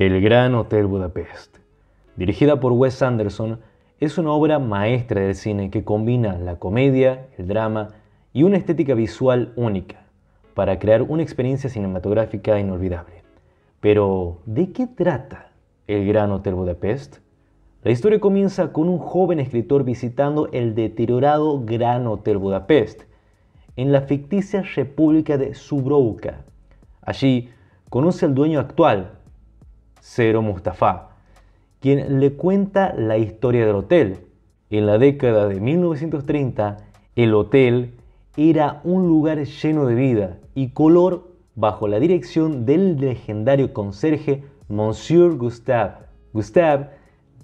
El Gran Hotel Budapest, dirigida por Wes Anderson, es una obra maestra del cine que combina la comedia, el drama y una estética visual única para crear una experiencia cinematográfica inolvidable. Pero, ¿de qué trata El Gran Hotel Budapest? La historia comienza con un joven escritor visitando el deteriorado Gran Hotel Budapest, en la ficticia República de Subrouka. Allí conoce al dueño actual, Cero Mustafa, quien le cuenta la historia del hotel. En la década de 1930, el hotel era un lugar lleno de vida y color bajo la dirección del legendario conserje Monsieur Gustave. Gustave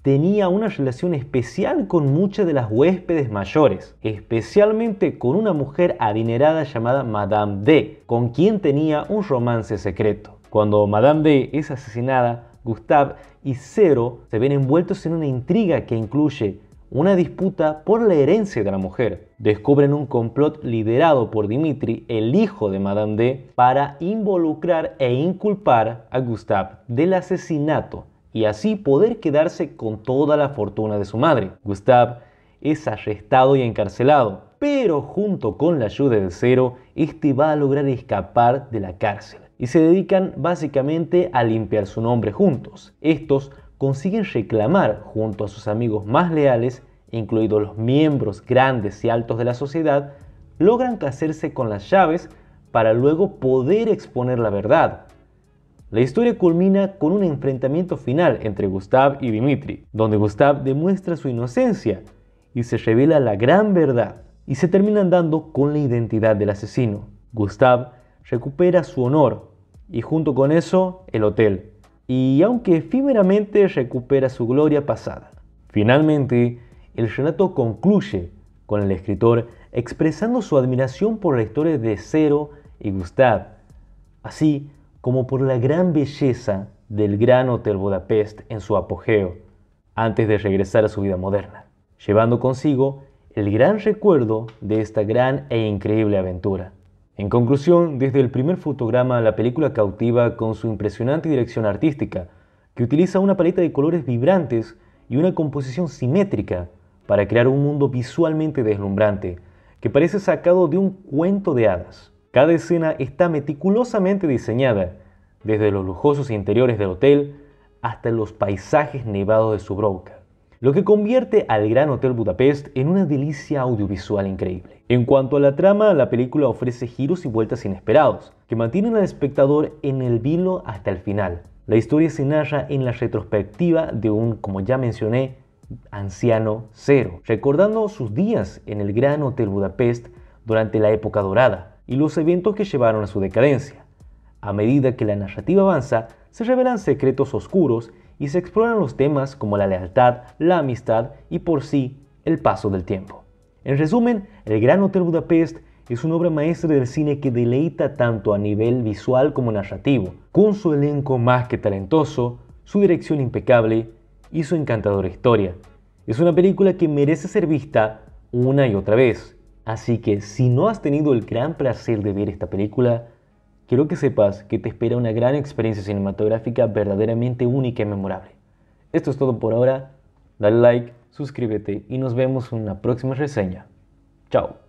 tenía una relación especial con muchas de las huéspedes mayores, especialmente con una mujer adinerada llamada Madame D, con quien tenía un romance secreto. Cuando Madame D es asesinada, Gustave y Zero se ven envueltos en una intriga que incluye una disputa por la herencia de la mujer. Descubren un complot liderado por Dimitri, el hijo de Madame D, para involucrar e inculpar a Gustave del asesinato y así poder quedarse con toda la fortuna de su madre. Gustave es arrestado y encarcelado, pero junto con la ayuda de Cero, este va a lograr escapar de la cárcel y se dedican básicamente a limpiar su nombre juntos. Estos consiguen reclamar junto a sus amigos más leales, incluidos los miembros grandes y altos de la sociedad, logran casarse con las llaves para luego poder exponer la verdad. La historia culmina con un enfrentamiento final entre Gustav y Dimitri, donde Gustav demuestra su inocencia y se revela la gran verdad, y se termina dando con la identidad del asesino. Gustav recupera su honor y junto con eso el hotel, y aunque efímeramente recupera su gloria pasada. Finalmente, el relato concluye con el escritor expresando su admiración por la historia de Cero y Gustav, así como por la gran belleza del Gran Hotel Budapest en su apogeo, antes de regresar a su vida moderna, llevando consigo el gran recuerdo de esta gran e increíble aventura. En conclusión, desde el primer fotograma, la película cautiva con su impresionante dirección artística, que utiliza una paleta de colores vibrantes y una composición simétrica para crear un mundo visualmente deslumbrante, que parece sacado de un cuento de hadas. Cada escena está meticulosamente diseñada, desde los lujosos interiores del hotel hasta los paisajes nevados de su broca lo que convierte al Gran Hotel Budapest en una delicia audiovisual increíble. En cuanto a la trama, la película ofrece giros y vueltas inesperados, que mantienen al espectador en el vilo hasta el final. La historia se narra en la retrospectiva de un, como ya mencioné, anciano cero, recordando sus días en el Gran Hotel Budapest durante la época dorada y los eventos que llevaron a su decadencia. A medida que la narrativa avanza, se revelan secretos oscuros y se exploran los temas como la lealtad, la amistad y por sí el paso del tiempo. En resumen, El Gran Hotel Budapest es una obra maestra del cine que deleita tanto a nivel visual como narrativo, con su elenco más que talentoso, su dirección impecable y su encantadora historia. Es una película que merece ser vista una y otra vez, así que si no has tenido el gran placer de ver esta película, quiero que sepas que te espera una gran experiencia cinematográfica verdaderamente única y memorable. Esto es todo por ahora, dale like, suscríbete y nos vemos en una próxima reseña. Chao.